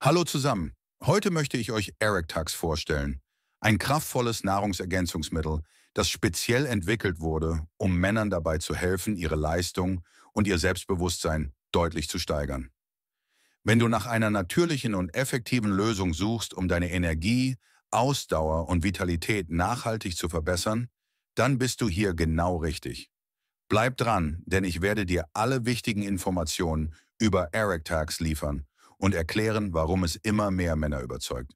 Hallo zusammen. Heute möchte ich euch Eric Erectax vorstellen. Ein kraftvolles Nahrungsergänzungsmittel, das speziell entwickelt wurde, um Männern dabei zu helfen, ihre Leistung und ihr Selbstbewusstsein deutlich zu steigern. Wenn du nach einer natürlichen und effektiven Lösung suchst, um deine Energie, Ausdauer und Vitalität nachhaltig zu verbessern, dann bist du hier genau richtig. Bleib dran, denn ich werde dir alle wichtigen Informationen über Eric Erectax liefern und erklären, warum es immer mehr Männer überzeugt.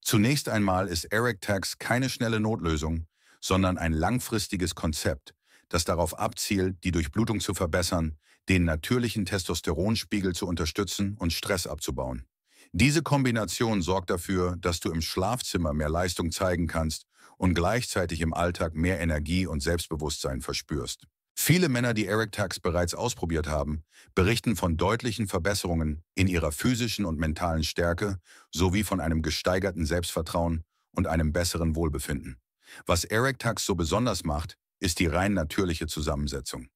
Zunächst einmal ist Eric Tax keine schnelle Notlösung, sondern ein langfristiges Konzept, das darauf abzielt, die Durchblutung zu verbessern, den natürlichen Testosteronspiegel zu unterstützen und Stress abzubauen. Diese Kombination sorgt dafür, dass du im Schlafzimmer mehr Leistung zeigen kannst und gleichzeitig im Alltag mehr Energie und Selbstbewusstsein verspürst. Viele Männer, die Eric Tax bereits ausprobiert haben, berichten von deutlichen Verbesserungen in ihrer physischen und mentalen Stärke sowie von einem gesteigerten Selbstvertrauen und einem besseren Wohlbefinden. Was Eric Tax so besonders macht, ist die rein natürliche Zusammensetzung.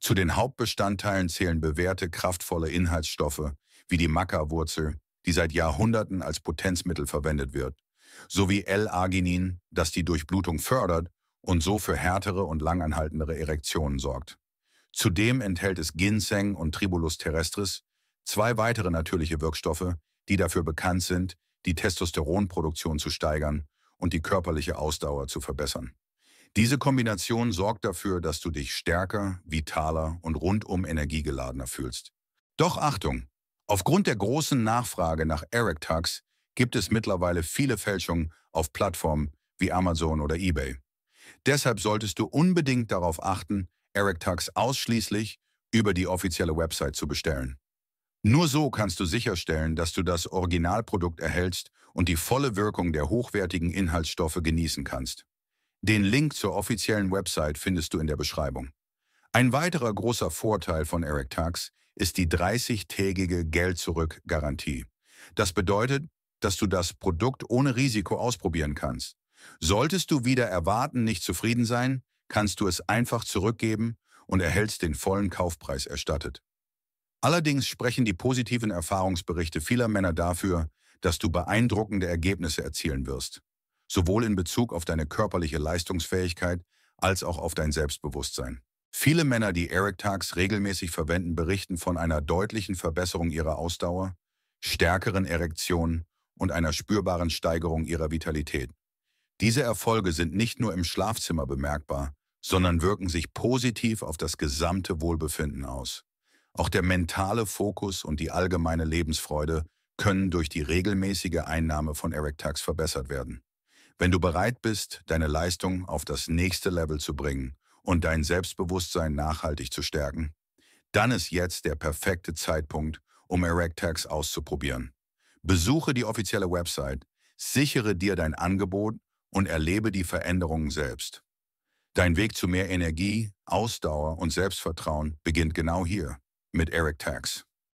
Zu den Hauptbestandteilen zählen bewährte, kraftvolle Inhaltsstoffe wie die Maca-Wurzel, die seit Jahrhunderten als Potenzmittel verwendet wird, sowie L-Arginin, das die Durchblutung fördert und so für härtere und langanhaltendere Erektionen sorgt. Zudem enthält es Ginseng und Tribulus terrestris, zwei weitere natürliche Wirkstoffe, die dafür bekannt sind, die Testosteronproduktion zu steigern und die körperliche Ausdauer zu verbessern. Diese Kombination sorgt dafür, dass du dich stärker, vitaler und rundum energiegeladener fühlst. Doch Achtung! Aufgrund der großen Nachfrage nach Eric gibt es mittlerweile viele Fälschungen auf Plattformen wie Amazon oder eBay. Deshalb solltest du unbedingt darauf achten, Eric Tucks ausschließlich über die offizielle Website zu bestellen. Nur so kannst du sicherstellen, dass du das Originalprodukt erhältst und die volle Wirkung der hochwertigen Inhaltsstoffe genießen kannst. Den Link zur offiziellen Website findest du in der Beschreibung. Ein weiterer großer Vorteil von Eric Tax ist die 30-tägige Geld-Zurück-Garantie. Das bedeutet, dass du das Produkt ohne Risiko ausprobieren kannst. Solltest du wieder erwarten, nicht zufrieden sein, kannst du es einfach zurückgeben und erhältst den vollen Kaufpreis erstattet. Allerdings sprechen die positiven Erfahrungsberichte vieler Männer dafür, dass du beeindruckende Ergebnisse erzielen wirst, sowohl in Bezug auf deine körperliche Leistungsfähigkeit als auch auf dein Selbstbewusstsein. Viele Männer, die Eric Tags regelmäßig verwenden, berichten von einer deutlichen Verbesserung ihrer Ausdauer, stärkeren Erektionen und einer spürbaren Steigerung ihrer Vitalität. Diese Erfolge sind nicht nur im Schlafzimmer bemerkbar, sondern wirken sich positiv auf das gesamte Wohlbefinden aus. Auch der mentale Fokus und die allgemeine Lebensfreude können durch die regelmäßige Einnahme von Erectax verbessert werden. Wenn du bereit bist, deine Leistung auf das nächste Level zu bringen und dein Selbstbewusstsein nachhaltig zu stärken, dann ist jetzt der perfekte Zeitpunkt, um Erectax auszuprobieren. Besuche die offizielle Website, sichere dir dein Angebot und erlebe die Veränderungen selbst. Dein Weg zu mehr Energie, Ausdauer und Selbstvertrauen beginnt genau hier mit Eric Tax.